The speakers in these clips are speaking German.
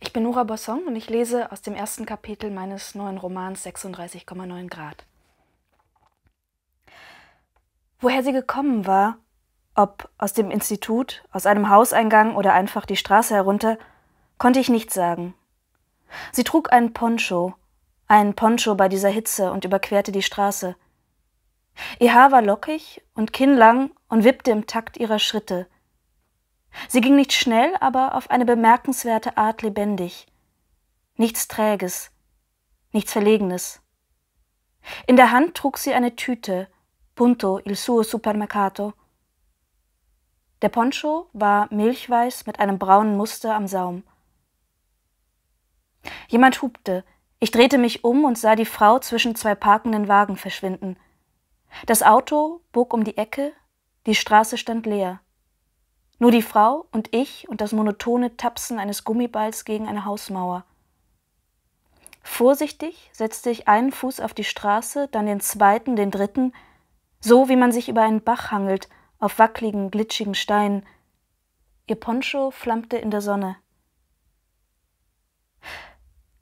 Ich bin Nora Bosson und ich lese aus dem ersten Kapitel meines neuen Romans 36,9 Grad. Woher sie gekommen war, ob aus dem Institut, aus einem Hauseingang oder einfach die Straße herunter, konnte ich nicht sagen. Sie trug einen Poncho, einen Poncho bei dieser Hitze und überquerte die Straße. Ihr Haar war lockig und kinnlang und wippte im Takt ihrer Schritte – Sie ging nicht schnell, aber auf eine bemerkenswerte Art lebendig. Nichts Träges, nichts Verlegenes. In der Hand trug sie eine Tüte, Punto il suo supermercato. Der Poncho war milchweiß mit einem braunen Muster am Saum. Jemand hupte. Ich drehte mich um und sah die Frau zwischen zwei parkenden Wagen verschwinden. Das Auto bog um die Ecke, die Straße stand leer. Nur die Frau und ich und das monotone Tapsen eines Gummiballs gegen eine Hausmauer. Vorsichtig setzte ich einen Fuß auf die Straße, dann den zweiten, den dritten, so wie man sich über einen Bach hangelt, auf wackligen, glitschigen Steinen. Ihr Poncho flammte in der Sonne.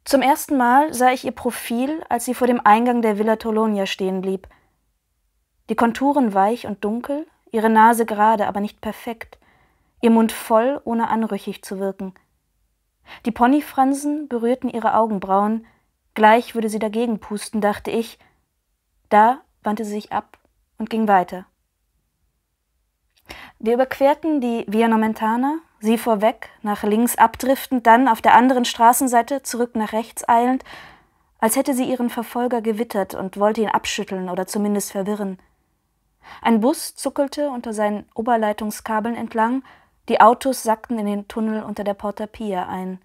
Zum ersten Mal sah ich ihr Profil, als sie vor dem Eingang der Villa Tolonia stehen blieb. Die Konturen weich und dunkel, ihre Nase gerade, aber nicht perfekt ihr Mund voll, ohne anrüchig zu wirken. Die Ponyfransen berührten ihre Augenbrauen, gleich würde sie dagegen pusten, dachte ich. Da wandte sie sich ab und ging weiter. Wir überquerten die Via Nomentana, sie vorweg, nach links abdriftend, dann auf der anderen Straßenseite zurück nach rechts eilend, als hätte sie ihren Verfolger gewittert und wollte ihn abschütteln oder zumindest verwirren. Ein Bus zuckelte unter seinen Oberleitungskabeln entlang die Autos sackten in den Tunnel unter der Porta Pia ein.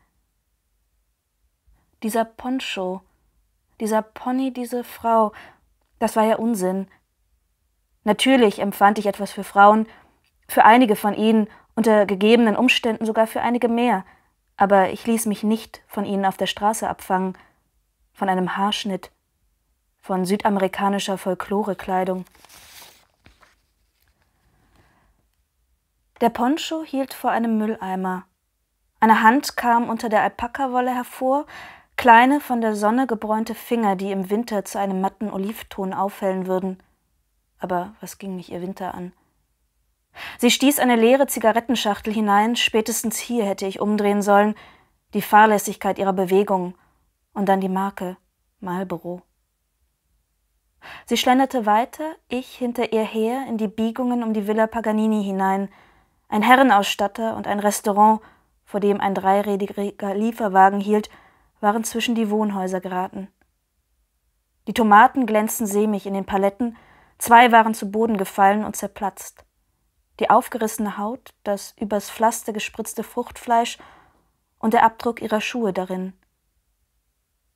Dieser Poncho, dieser Pony, diese Frau, das war ja Unsinn. Natürlich empfand ich etwas für Frauen, für einige von ihnen, unter gegebenen Umständen sogar für einige mehr, aber ich ließ mich nicht von ihnen auf der Straße abfangen, von einem Haarschnitt, von südamerikanischer Folklorekleidung. Der Poncho hielt vor einem Mülleimer. Eine Hand kam unter der Alpakawolle hervor, kleine von der Sonne gebräunte Finger, die im Winter zu einem matten Olivton aufhellen würden. Aber was ging mich ihr Winter an? Sie stieß eine leere Zigarettenschachtel hinein, spätestens hier hätte ich umdrehen sollen, die Fahrlässigkeit ihrer Bewegung und dann die Marke Marlboro. Sie schlenderte weiter, ich hinter ihr her, in die Biegungen um die Villa Paganini hinein, ein Herrenausstatter und ein Restaurant, vor dem ein dreirädiger Lieferwagen hielt, waren zwischen die Wohnhäuser geraten. Die Tomaten glänzten sämig in den Paletten, zwei waren zu Boden gefallen und zerplatzt. Die aufgerissene Haut, das übers Pflaster gespritzte Fruchtfleisch und der Abdruck ihrer Schuhe darin.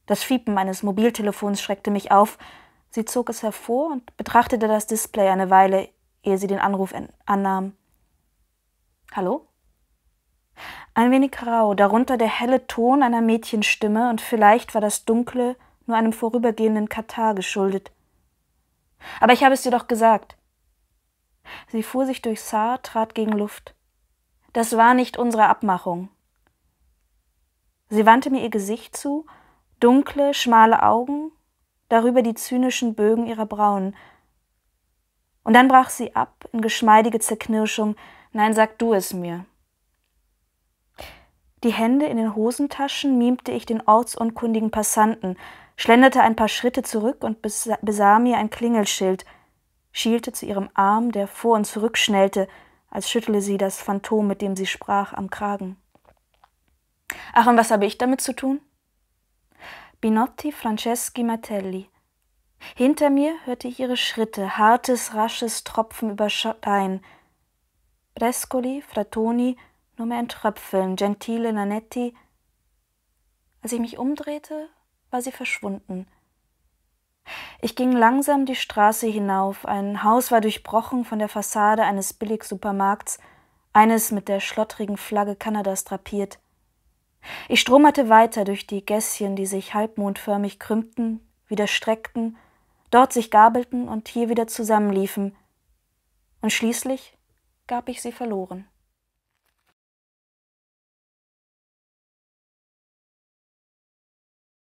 Das Fiepen meines Mobiltelefons schreckte mich auf. Sie zog es hervor und betrachtete das Display eine Weile, ehe sie den Anruf annahm. Hallo? Ein wenig rau, darunter der helle Ton einer Mädchenstimme, und vielleicht war das Dunkle nur einem vorübergehenden Katar geschuldet. Aber ich habe es dir doch gesagt. Sie fuhr sich durch Saar, trat gegen Luft. Das war nicht unsere Abmachung. Sie wandte mir ihr Gesicht zu, dunkle, schmale Augen, darüber die zynischen Bögen ihrer Brauen. Und dann brach sie ab in geschmeidige Zerknirschung, Nein, sag du es mir. Die Hände in den Hosentaschen mimte ich den ortsunkundigen Passanten, schlenderte ein paar Schritte zurück und besah mir ein Klingelschild, schielte zu ihrem Arm, der vor und zurück schnellte, als schüttle sie das Phantom, mit dem sie sprach, am Kragen. Ach, und was habe ich damit zu tun? Binotti Franceschi Mattelli. Hinter mir hörte ich ihre Schritte, hartes, rasches Tropfen über Stein. Prescoli, Fratoni, nur mehr ein Tröpfeln, Gentile, Nanetti. Als ich mich umdrehte, war sie verschwunden. Ich ging langsam die Straße hinauf. Ein Haus war durchbrochen von der Fassade eines Billigsupermarkts, eines mit der schlottrigen Flagge Kanadas drapiert. Ich stromerte weiter durch die Gässchen, die sich halbmondförmig krümmten, wieder streckten, dort sich gabelten und hier wieder zusammenliefen. Und schließlich gab ich sie verloren.